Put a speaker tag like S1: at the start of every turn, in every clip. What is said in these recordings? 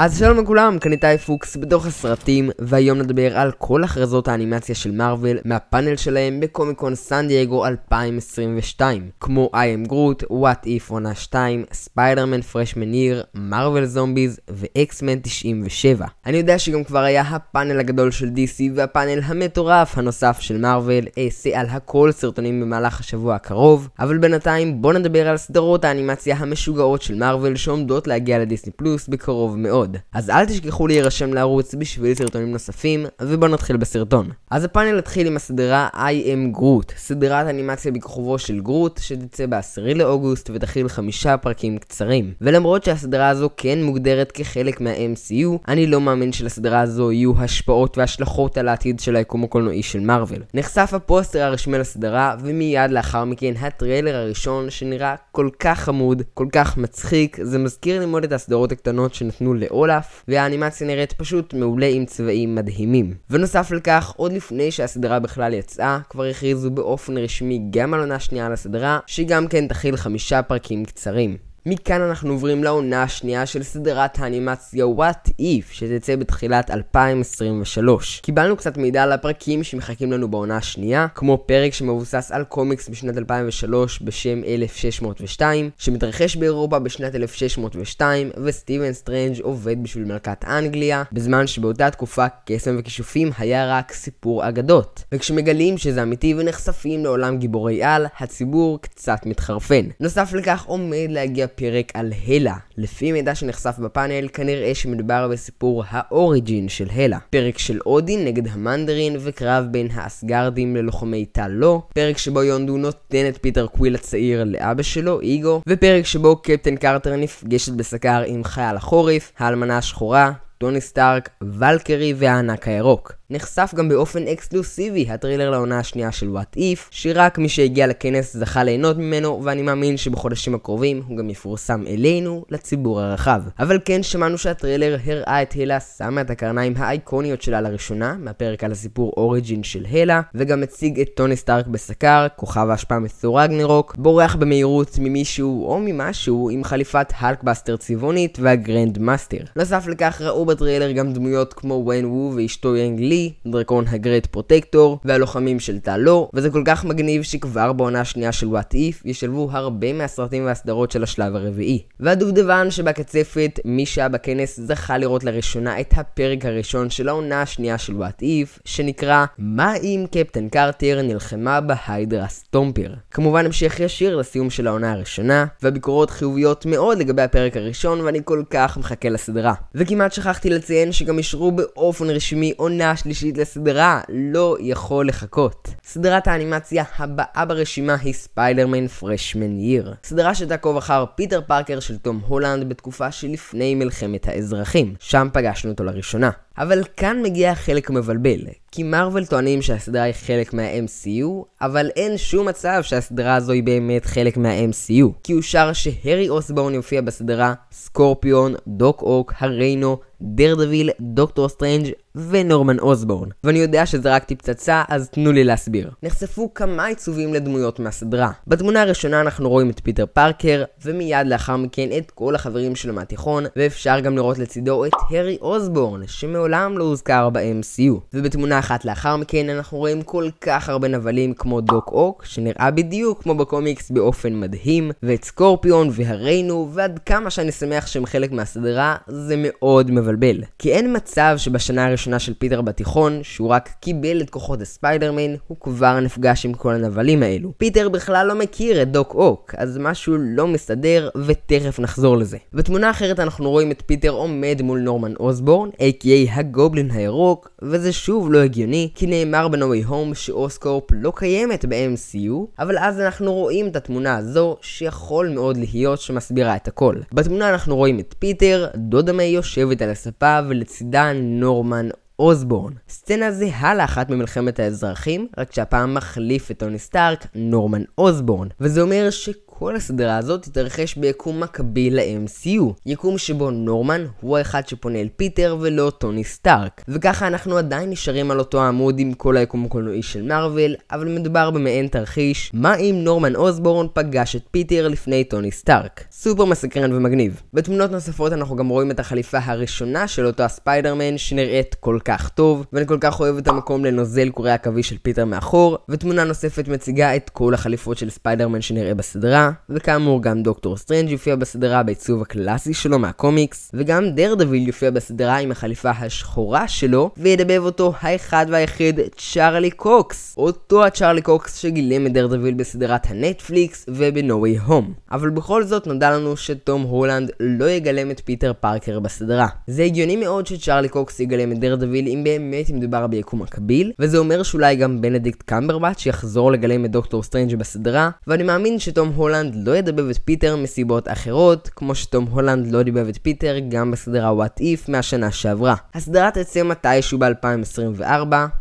S1: אז שלום לכולם, כאן איתי פוקס בדוח הסרטים, והיום נדבר על כל הכרזות האנימציה של מארוול מהפאנל שלהם בקומיקון סן דייגו 2022, כמו I am Groot, What If עונה 2, ספיידרמן פרשמן עיר, מארוול זומביז ואקסמן 97. אני יודע שגם כבר היה הפאנל הגדול של DC והפאנל המטורף הנוסף של מארוול, אעשה על הכל סרטונים במהלך השבוע הקרוב, אבל בינתיים בוא נדבר על סדרות האנימציה המשוגעות של מארוול שעומדות להגיע לדיסני פלוס בקרוב מאוד. מאוד. אז אל תשכחו להירשם לערוץ בשביל סרטונים נוספים, ובואו נתחיל בסרטון. אז הפאנל התחיל עם הסדרה I am Groot, סדרת אנימציה בכוכבו של גרוט, שתצא ב-10 לאוגוסט ותכיל חמישה פרקים קצרים. ולמרות שהסדרה הזו כן מוגדרת כחלק מה-MCU, אני לא מאמין שלסדרה הזו יהיו השפעות והשלכות על העתיד של היקום הקולנועי של מארוול. נחשף הפוסטר הרשמי לסדרה, ומיד לאחר מכן הטריילר הראשון, שנראה כל כך חמוד, כל כך מצחיק, זה מזכיר לי מאוד את הסדרות הקטנות שנתנו לא אולף, והאנימציה נראית פשוט מעולה עם צבעים מדהימים. ונוסף על כך, עוד לפני שהסדרה בכלל יצאה, כבר הכריזו באופן רשמי גם על עונה שנייה לסדרה, שהיא גם כן תכיל חמישה פרקים קצרים. מכאן אנחנו עוברים לעונה השנייה של סדרת האנימציה What If, שתצא בתחילת 2023. קיבלנו קצת מידע על הפרקים שמחכים לנו בעונה השנייה, כמו פרק שמבוסס על קומיקס בשנת 2003 בשם 1602, שמתרחש באירופה בשנת 1602, וסטיבן סטרנג' עובד בשביל מלכת אנגליה, בזמן שבאותה תקופה קסם וכישופים היה רק סיפור אגדות. וכשמגלים שזה אמיתי ונחשפים לעולם גיבורי על, הציבור קצת מתחרפן. נוסף לכך עומד להגיע פרק על הלה. לפי מידע שנחשף בפאנל, כנראה שמדובר בסיפור האוריג'ין של הלה. פרק של אודין נגד המנדרין וקרב בין האסגרדים ללוחמי טל לא. פרק שבו יונדו נותן את פיטר קוויל הצעיר לאבא שלו, איגו. ופרק שבו קפטן קרטר נפגשת בסקר עם חייל החורף, האלמנה השחורה, טוני סטארק, ולקרי והענק הירוק. נחשף גם באופן אקסקלוסיבי הטרילר לעונה השנייה של וואט איף, שרק מי שהגיע לכנס זכה ליהנות ממנו, ואני מאמין שבחודשים הקרובים הוא גם יפורסם אלינו, לציבור הרחב. אבל כן שמענו שהטרילר הראה את הילה שמה את הקרניים האייקוניות שלה לראשונה, מהפרק על הסיפור אוריג'ין של הילה, וגם הציג את טוני סטארק בסקר, כוכב ההשפעה מסורג רגנרוק, בורח במהירות ממישהו או ממשהו עם חליפת האלקבאסטר צבעונית והגרנד מאסטר. נוסף לכך ראו בטריילר גם דמויות כמו ויין וו ואשתו יאנג לי, דרקון הגרייט פרוטקטור, והלוחמים של טל לא, וזה כל כך מגניב שכבר בעונה השנייה של וואט איף ישלבו הרבה מהסרטים והסדרות של השלב הרביעי. והדובדבן שבקצפת, מי שהיה בכנס זכה לראות לראשונה את הפרק הראשון של העונה השנייה של וואט איף, שנקרא "מה אם קפטן קרטר נלחמה בהיידרה סטומפר". כמובן המשך ישיר לסיום של העונה הראשונה, והביקורות חיוביות מאוד לגבי הפרק הראשון, ואני כל כך מחכה לסדרה. וכמעט שכח שכחתי לציין שגם אישרו באופן רשמי עונה שלישית לסדרה, לא יכול לחכות. סדרת האנימציה הבאה ברשימה היא ספיידרמן פרשמן ייר. סדרה שתעקוב אחר פיטר פארקר של תום הולנד בתקופה שלפני מלחמת האזרחים. שם פגשנו אותו לראשונה. אבל כאן מגיע חלק מבלבל, כי מארוול טוענים שהסדרה היא חלק מה-MCU, אבל אין שום מצב שהסדרה הזו היא באמת חלק מה-MCU, כי אושר שהרי אוסבורן יופיע בסדרה סקורפיון, דוק אוק, הריינו, דרדוויל, דוקטור סטרנג', ונורמן אוסבורן. ואני יודע שזה רק פצצה, אז תנו לי להסביר. נחשפו כמה עיצובים לדמויות מהסדרה. בתמונה הראשונה אנחנו רואים את פיטר פארקר, ומיד לאחר מכן את כל החברים שלו מהתיכון, ואפשר גם לראות לצידו את הארי אוסבורן, שמעולם לא הוזכר ב-MCU. ובתמונה אחת לאחר מכן אנחנו רואים כל כך הרבה נבלים כמו דוק אוק, שנראה בדיוק כמו בקומיקס באופן מדהים, ואת סקורפיון והרינו, ועד כמה שאני שמח שהם חלק מהסדרה, זה מאוד מבלבל. כי אין מצב שבשנה הראשונה הראשונה של פיטר בתיכון, שהוא רק קיבל את כוחות הספיידרמן, הוא כבר נפגש עם כל הנבלים האלו. פיטר בכלל לא מכיר את דוק אוק, אז משהו לא מסתדר, ותכף נחזור לזה. בתמונה אחרת אנחנו רואים את פיטר עומד מול נורמן אוסבורן, a.k.a הגובלין הירוק, וזה שוב לא הגיוני, כי נאמר בנווי הום שאוסקורפ לא קיימת ב-MCU, אבל אז אנחנו רואים את התמונה הזו, שיכול מאוד להיות שמסבירה את הכל. בתמונה אנחנו רואים את פיטר, דודה מיי יושבת על הספה ולצידה נורמן אוסבורן. סצנה זהה לאחת ממלחמת האזרחים, רק שהפעם מחליף את טוני סטארק, נורמן אוסבורן. וזה אומר ש... כל הסדרה הזאת תתרחש ביקום מקביל ל-MCU, יקום שבו נורמן הוא האחד שפונה אל פיטר ולא טוני סטארק. וככה אנחנו עדיין נשארים על אותו העמוד עם כל היקום הקולנועי של מארוול, אבל מדובר במעין תרחיש, מה אם נורמן אוסבורן פגש את פיטר לפני טוני סטארק? סופר מסקרן ומגניב. בתמונות נוספות אנחנו גם רואים את החליפה הראשונה של אותו הספיידרמן שנראית כל כך טוב, ואני כל כך אוהב את המקום לנוזל קורי עכבי של פיטר מאחור, ותמונה נוספת מציגה את כל החליפות של ספיידרמן שנראה בסדרה, וכאמור גם דוקטור סטרנג' יופיע בסדרה בעיצוב הקלאסי שלו מהקומיקס, וגם דרדוויל יופיע בסדרה עם החליפה השחורה שלו, וידבב אותו האחד והיחיד צ'ארלי קוקס, אותו הצ'ארלי קוקס שגילם את דרדוויל בסדרת הנטפליקס ובנווי הום. אבל בכל זאת נודע לנו שתום הולנד לא יגלם את פיטר פארקר בסדרה. זה הגיוני מאוד שצ'ארלי קוקס יגלם את דרדוויל אם באמת מדובר ביקום מקביל, וזה אומר שאולי גם בנדיקט קמברבט שיחזור לגלם את דוקטור סטרנג' בסדרה, ואני מאמין שתום הולנד הולנד לא ידבב את פיטר מסיבות אחרות, כמו שתום הולנד לא דיבב את פיטר גם בסדרה וואט איף מהשנה שעברה. הסדרה תצא מתישהו ב-2024,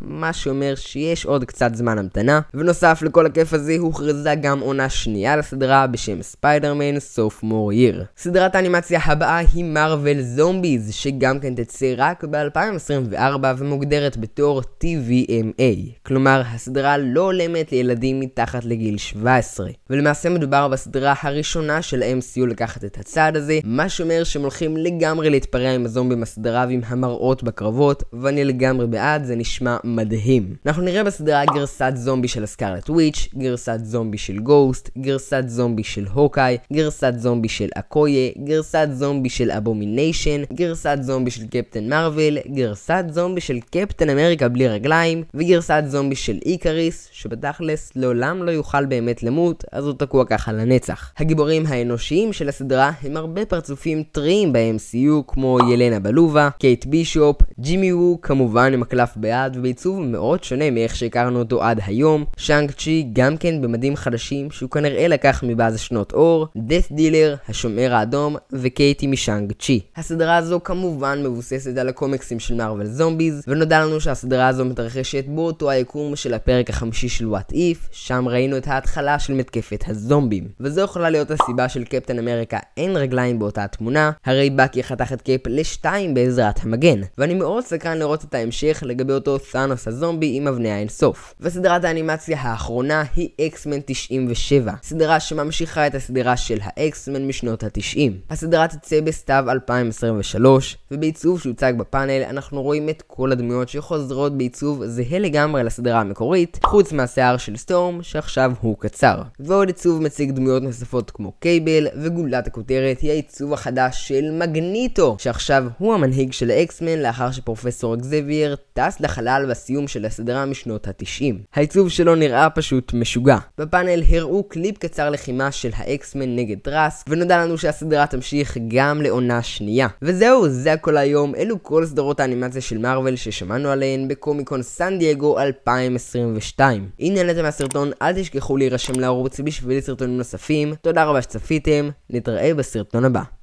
S1: מה שאומר שיש עוד קצת זמן המתנה. ונוסף לכל הכיף הזה הוכרזה גם עונה שנייה לסדרה בשם ספיידרמן סוף מור ייר. סדרת האנימציה הבאה היא מרוויל זומביז, שגם כן תצא רק ב-2024 ומוגדרת בתור TVMA. כלומר, הסדרה לא הולמת לילדים מתחת לגיל 17. ולמעשה מדובר מדובר בסדרה הראשונה של MCU לקחת את הצעד הזה, מה שאומר שהם הולכים לגמרי להתפרע עם הזומבים הסדרה ועם המראות בקרבות, ואני לגמרי בעד, זה נשמע מדהים. אנחנו נראה בסדרה גרסת זומבי של הסקארלט וויץ', גרסת זומבי של גוסט, גרסת זומבי של הוקאי, גרסת זומבי של אקויה, גרסת זומבי של אבומיניישן, גרסת זומבי של קפטן מרוויל, גרסת זומבי של קפטן אמריקה בלי רגליים, וגרסת זומבי של איקריס, שבתכלס לעולם לא יוכל באמת למות, אז הוא תקוע ככה ככה לנצח. הגיבורים האנושיים של הסדרה הם הרבה פרצופים טריים ב-MCU כמו ילנה בלובה, קייט בישופ, ג'ימי וו כמובן עם הקלף בעד ובעיצוב מאוד שונה מאיך שהכרנו אותו עד היום, שאנג צ'י גם כן במדים חדשים שהוא כנראה לקח מבאז שנות אור, דאט דילר, השומר האדום וקייטי משאנג צ'י. הסדרה הזו כמובן מבוססת על הקומקסים של מארוול זומביז ונודע לנו שהסדרה הזו מתרחשת באותו היקום של הפרק החמישי של וואט איף, שם ראינו את ההתחלה של מתקפת הזומבי. רבים. וזו יכולה להיות הסיבה של קפטן אמריקה אין רגליים באותה התמונה, הרי באקי חתך את קייפ לשתיים בעזרת המגן. ואני מאוד סקרן לראות את ההמשך לגבי אותו סאנוס הזומבי עם אבני האינסוף. וסדרת האנימציה האחרונה היא אקסמן 97, סדרה שממשיכה את הסדרה של האקסמן משנות ה-90. הסדרה תצא בסתיו 2023, ובעיצוב שהוצג בפאנל אנחנו רואים את כל הדמויות שחוזרות בעיצוב זהה לגמרי לסדרה המקורית, חוץ מהשיער של סטורם שעכשיו הוא קצר. ועוד עיצוב מציג להציג דמויות נוספות כמו קייבל, וגולת הכותרת היא העיצוב החדש של מגניטו, שעכשיו הוא המנהיג של האקסמן לאחר שפרופסור אקזבייר טס לחלל בסיום של הסדרה משנות התשעים. העיצוב שלו נראה פשוט משוגע. בפאנל הראו קליפ קצר לחימה של האקסמן נגד טראסק, ונודע לנו שהסדרה תמשיך גם לעונה שנייה. וזהו, זה הכל היום, אלו כל סדרות האנימציה של מארוול ששמענו עליהן בקומיקון סן דייגו 2022. אם נהנתם מהסרטון, אל תשכחו להירשם לערוץ בשביל סרטונים נוספים, תודה רבה שצפיתם, נתראה בסרטון הבא.